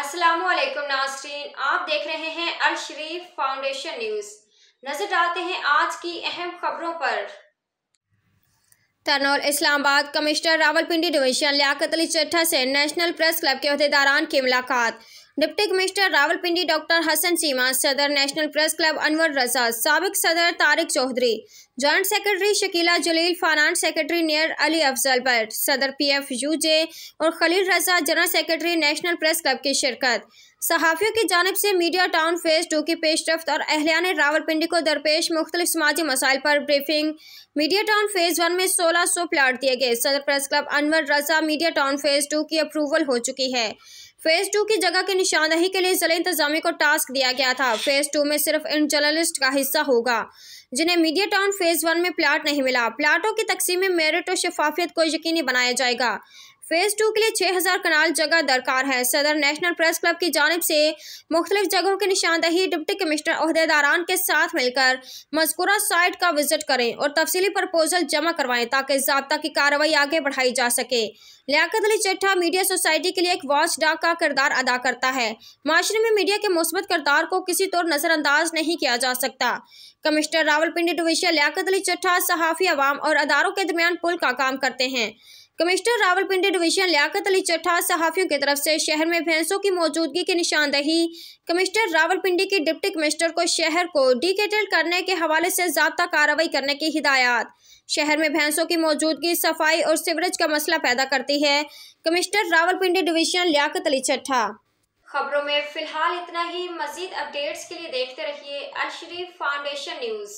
अस्सलाम वालेकुम आप देख रहे हैं अल शरीफ फाउंडेशन न्यूज़ नज़र डालते हैं आज की अहम खबरों पर तरनौल इस्लामाबाद कमिश्नर रावलपिंडी डिवीजन लियाकत अली चट्ठा से नेशनल प्रेस क्लब के अहदेदारान की मुलाकात deputy commissioner Rawalpindi doctor Hasan Seema सदर national press club Anwar Raza सबक सदर Tariq Chaudhry joint secretary Shakeela Jaleel finance secretary Nayyar Ali Afzal Bhatt सदर पी एफ यू जे और Khalil Raza general secretary national press club की शिरकत सहाफ़ियों की जानब से मीडिया टाउन फेज टू की पेशरफ और अहलियान रावलपिंडी को दरपेश मुख्तलिफ समाजी मसाइल पर briefing media town phase one में सोलह सौ प्लाट दिए गए सदर press club Anwar Raza media town phase two की अप्रूवल हो चुकी है फेज टू की जगह की निशानदही के लिए जिला इंतजामिया को टास्क दिया गया था फेज टू में सिर्फ इन जर्नलिस्ट का हिस्सा होगा जिन्हें मीडिया टाउन फेज वन में प्लाट नहीं मिला प्लाटों की तकसीम में मेरिट और शफाफियत को यकीनी बनाया जाएगा फेज टू के लिए 6000 कनाल जगह दरकार है सदर नेशनल प्रेस क्लब की जानब से मुख्तलिफ जगहों की निशानदही डिप्टी कमिश्नर अहदेदारान के साथ मिलकर मजकूरा साइट का विजिट करें और तफसली प्रपोजल जमा करवाएं ताकि जबता की कार्रवाई आगे बढ़ाई जा सके लियाकत अली चट्ठा मीडिया सोसाइटी के लिए एक वॉच डाक का किरदार अदा करता है माशरे में मीडिया के मुस्बत किरदार को किसी तौर नज़रअंदाज नहीं किया जा सकता कमिश्नर रावलपिंडी डिविजन लियाकत अली चट्ठा सहाफ़ी आवाम और अदारों के दरमियान पुल का काम करते हैं कमिश्नर रावलपिंडी डिवीजन लियाकत अली चट्ठा सहाफियों की तरफ से शहर में भैंसों की मौजूदगी की निशानदही कमिश्नर रावलपिंडी की डिप्टी कमिश्नर को शहर को डिकेटल करने के हवाले से जबता कार्रवाई करने की हिदायत शहर में भैंसों की मौजूदगी सफाई और सिवरेज का मसला पैदा करती है कमिश्नर रावलपिंडी डिवीजन लियाकत अली चट्ठा खबरों में फिलहाल इतना ही मजीद अपडेट्स के लिए देखते रहिए अशरीफ फाउंडेशन न्यूज़